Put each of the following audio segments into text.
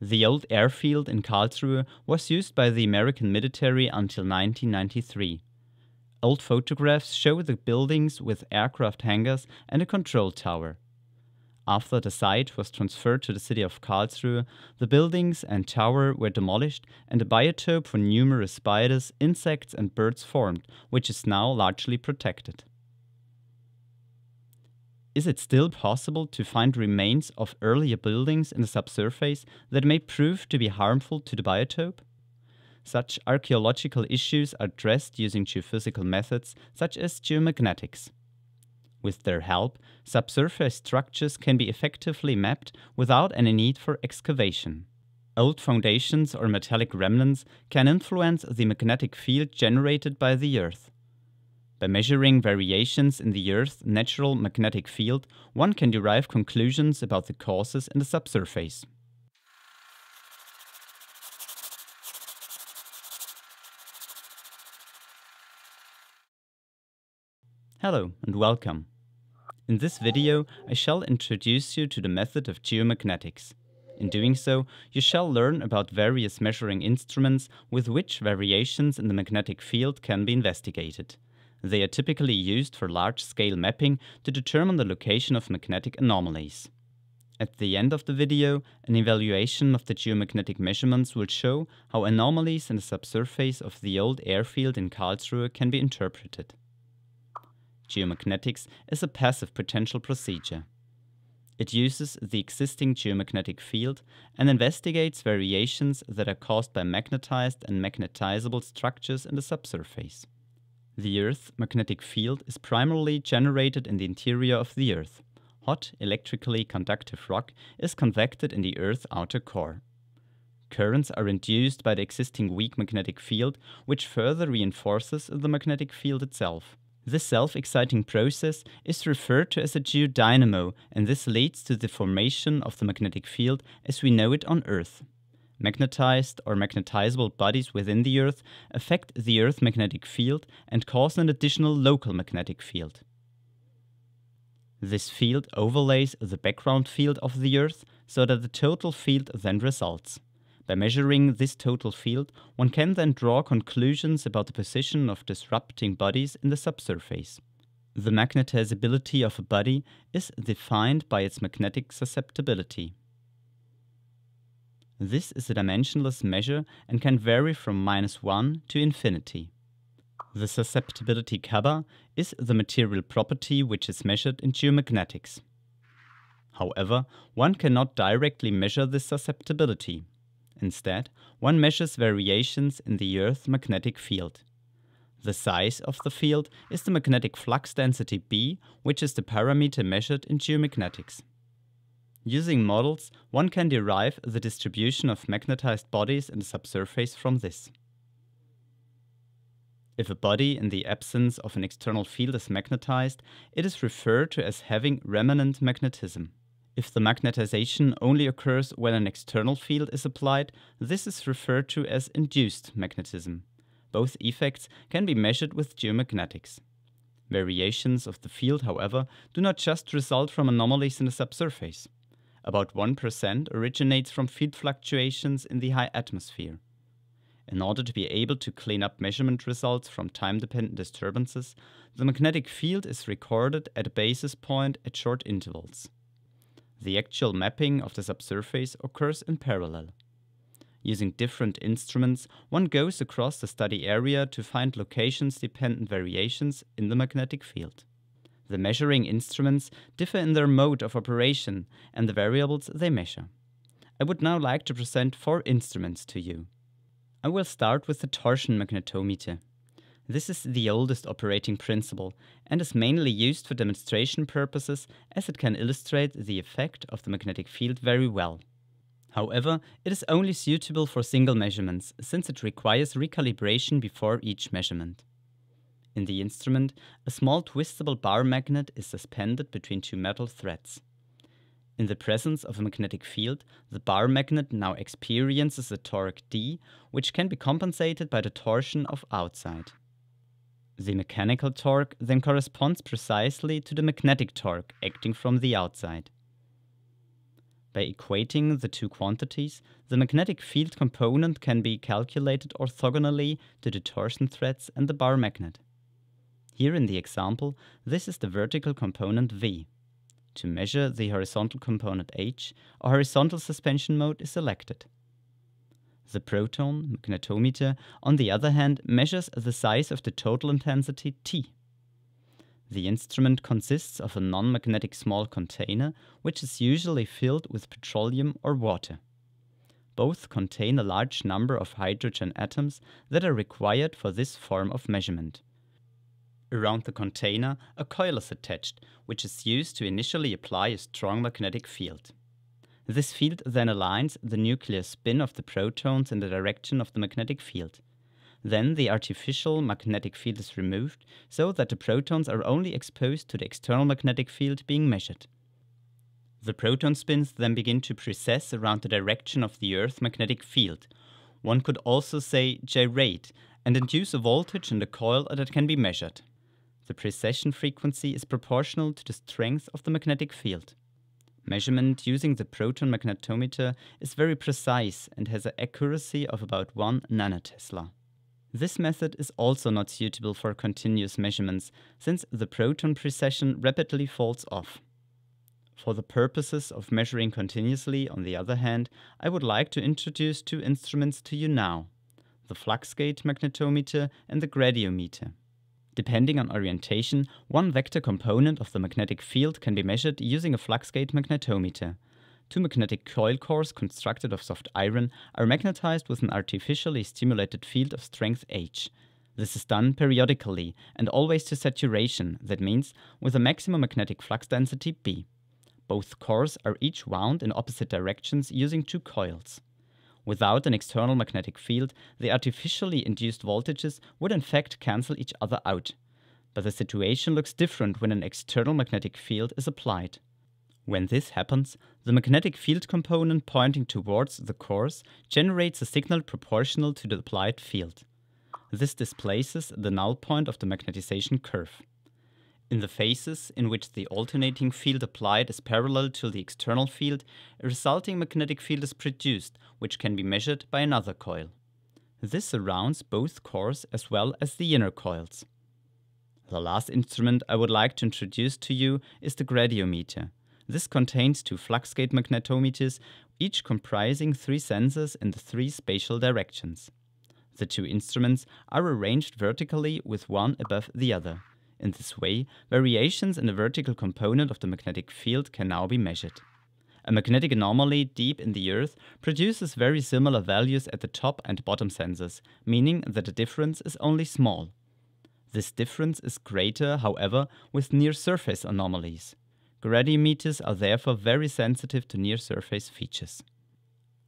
The old airfield in Karlsruhe was used by the American military until 1993. Old photographs show the buildings with aircraft hangars and a control tower. After the site was transferred to the city of Karlsruhe, the buildings and tower were demolished and a biotope for numerous spiders, insects, and birds formed, which is now largely protected is it still possible to find remains of earlier buildings in the subsurface that may prove to be harmful to the biotope? Such archaeological issues are addressed using geophysical methods such as geomagnetics. With their help, subsurface structures can be effectively mapped without any need for excavation. Old foundations or metallic remnants can influence the magnetic field generated by the Earth. By measuring variations in the Earth's natural magnetic field, one can derive conclusions about the causes in the subsurface. Hello and welcome. In this video, I shall introduce you to the method of geomagnetics. In doing so, you shall learn about various measuring instruments with which variations in the magnetic field can be investigated. They are typically used for large-scale mapping to determine the location of magnetic anomalies. At the end of the video, an evaluation of the geomagnetic measurements will show how anomalies in the subsurface of the old airfield in Karlsruhe can be interpreted. Geomagnetics is a passive potential procedure. It uses the existing geomagnetic field and investigates variations that are caused by magnetized and magnetizable structures in the subsurface. The Earth's magnetic field is primarily generated in the interior of the Earth. Hot, electrically conductive rock is convected in the Earth's outer core. Currents are induced by the existing weak magnetic field, which further reinforces the magnetic field itself. This self-exciting process is referred to as a geodynamo, and this leads to the formation of the magnetic field as we know it on Earth. Magnetized or magnetizable bodies within the Earth affect the Earth magnetic field and cause an additional local magnetic field. This field overlays the background field of the Earth so that the total field then results. By measuring this total field, one can then draw conclusions about the position of disrupting bodies in the subsurface. The magnetizability of a body is defined by its magnetic susceptibility. This is a dimensionless measure and can vary from minus 1 to infinity. The susceptibility kappa is the material property which is measured in geomagnetics. However, one cannot directly measure this susceptibility. Instead, one measures variations in the Earth's magnetic field. The size of the field is the magnetic flux density B, which is the parameter measured in geomagnetics. Using models, one can derive the distribution of magnetized bodies in the subsurface from this. If a body in the absence of an external field is magnetized, it is referred to as having remanent magnetism. If the magnetization only occurs when an external field is applied, this is referred to as induced magnetism. Both effects can be measured with geomagnetics. Variations of the field, however, do not just result from anomalies in the subsurface about 1% originates from field fluctuations in the high atmosphere. In order to be able to clean up measurement results from time dependent disturbances, the magnetic field is recorded at a basis point at short intervals. The actual mapping of the subsurface occurs in parallel. Using different instruments, one goes across the study area to find locations dependent variations in the magnetic field. The measuring instruments differ in their mode of operation and the variables they measure. I would now like to present four instruments to you. I will start with the torsion magnetometer. This is the oldest operating principle and is mainly used for demonstration purposes as it can illustrate the effect of the magnetic field very well. However, it is only suitable for single measurements since it requires recalibration before each measurement. In the instrument, a small twistable bar magnet is suspended between two metal threads. In the presence of a magnetic field, the bar magnet now experiences a torque D, which can be compensated by the torsion of outside. The mechanical torque then corresponds precisely to the magnetic torque acting from the outside. By equating the two quantities, the magnetic field component can be calculated orthogonally to the torsion threads and the bar magnet. Here in the example, this is the vertical component V. To measure the horizontal component H, a horizontal suspension mode is selected. The proton magnetometer, on the other hand, measures the size of the total intensity T. The instrument consists of a non-magnetic small container, which is usually filled with petroleum or water. Both contain a large number of hydrogen atoms that are required for this form of measurement. Around the container, a coil is attached, which is used to initially apply a strong magnetic field. This field then aligns the nuclear spin of the protons in the direction of the magnetic field. Then the artificial magnetic field is removed so that the protons are only exposed to the external magnetic field being measured. The proton spins then begin to precess around the direction of the Earth's magnetic field. One could also say gyrate and induce a voltage in the coil that can be measured. The precession frequency is proportional to the strength of the magnetic field. Measurement using the proton magnetometer is very precise and has an accuracy of about 1 nanotesla. This method is also not suitable for continuous measurements, since the proton precession rapidly falls off. For the purposes of measuring continuously, on the other hand, I would like to introduce two instruments to you now, the fluxgate magnetometer and the gradiometer. Depending on orientation, one vector component of the magnetic field can be measured using a fluxgate magnetometer. Two magnetic coil cores constructed of soft iron are magnetized with an artificially stimulated field of strength H. This is done periodically and always to saturation, that means with a maximum magnetic flux density B. Both cores are each wound in opposite directions using two coils. Without an external magnetic field, the artificially induced voltages would in fact cancel each other out. But the situation looks different when an external magnetic field is applied. When this happens, the magnetic field component pointing towards the course generates a signal proportional to the applied field. This displaces the null point of the magnetization curve. In the phases in which the alternating field applied is parallel to the external field, a resulting magnetic field is produced, which can be measured by another coil. This surrounds both cores as well as the inner coils. The last instrument I would like to introduce to you is the gradiometer. This contains two fluxgate magnetometers, each comprising three sensors in the three spatial directions. The two instruments are arranged vertically with one above the other. In this way, variations in the vertical component of the magnetic field can now be measured. A magnetic anomaly deep in the Earth produces very similar values at the top and bottom sensors, meaning that the difference is only small. This difference is greater, however, with near-surface anomalies. Gradiometers are therefore very sensitive to near-surface features.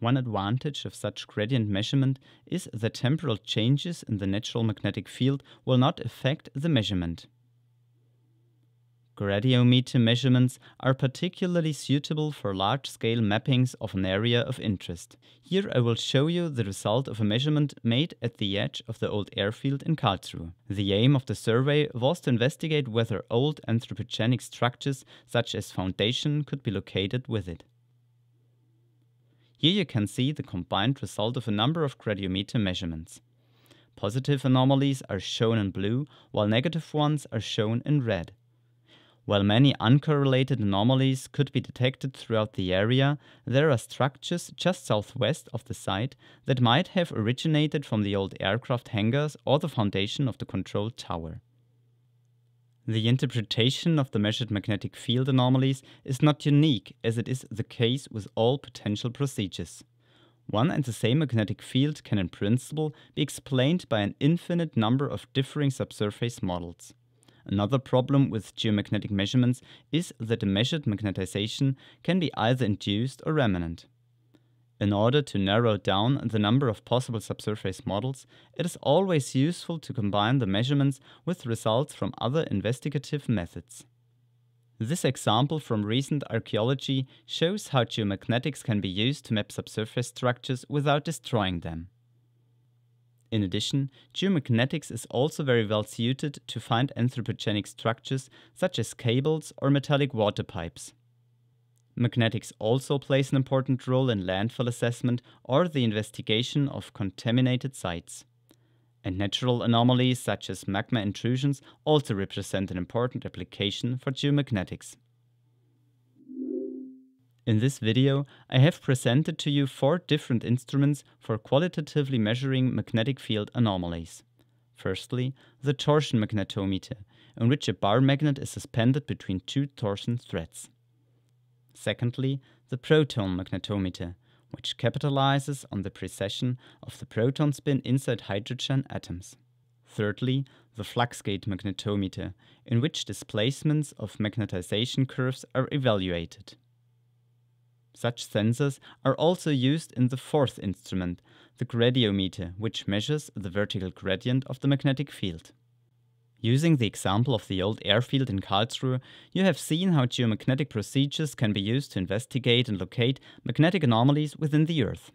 One advantage of such gradient measurement is that temporal changes in the natural magnetic field will not affect the measurement. Gradiometer measurements are particularly suitable for large-scale mappings of an area of interest. Here I will show you the result of a measurement made at the edge of the old airfield in Karlsruhe. The aim of the survey was to investigate whether old anthropogenic structures such as foundation could be located with it. Here you can see the combined result of a number of gradiometer measurements. Positive anomalies are shown in blue, while negative ones are shown in red. While many uncorrelated anomalies could be detected throughout the area, there are structures just southwest of the site that might have originated from the old aircraft hangars or the foundation of the control tower. The interpretation of the measured magnetic field anomalies is not unique as it is the case with all potential procedures. One and the same magnetic field can in principle be explained by an infinite number of differing subsurface models. Another problem with geomagnetic measurements is that the measured magnetization can be either induced or remnant. In order to narrow down the number of possible subsurface models, it is always useful to combine the measurements with results from other investigative methods. This example from recent archaeology shows how geomagnetics can be used to map subsurface structures without destroying them. In addition, geomagnetics is also very well suited to find anthropogenic structures such as cables or metallic water pipes. Magnetics also plays an important role in landfill assessment or the investigation of contaminated sites. And natural anomalies such as magma intrusions also represent an important application for geomagnetics. In this video, I have presented to you four different instruments for qualitatively measuring magnetic field anomalies. Firstly, the torsion magnetometer, in which a bar magnet is suspended between two torsion threads. Secondly, the proton magnetometer, which capitalizes on the precession of the proton spin inside hydrogen atoms. Thirdly, the fluxgate magnetometer, in which displacements of magnetization curves are evaluated. Such sensors are also used in the fourth instrument, the gradiometer, which measures the vertical gradient of the magnetic field. Using the example of the old airfield in Karlsruhe, you have seen how geomagnetic procedures can be used to investigate and locate magnetic anomalies within the Earth.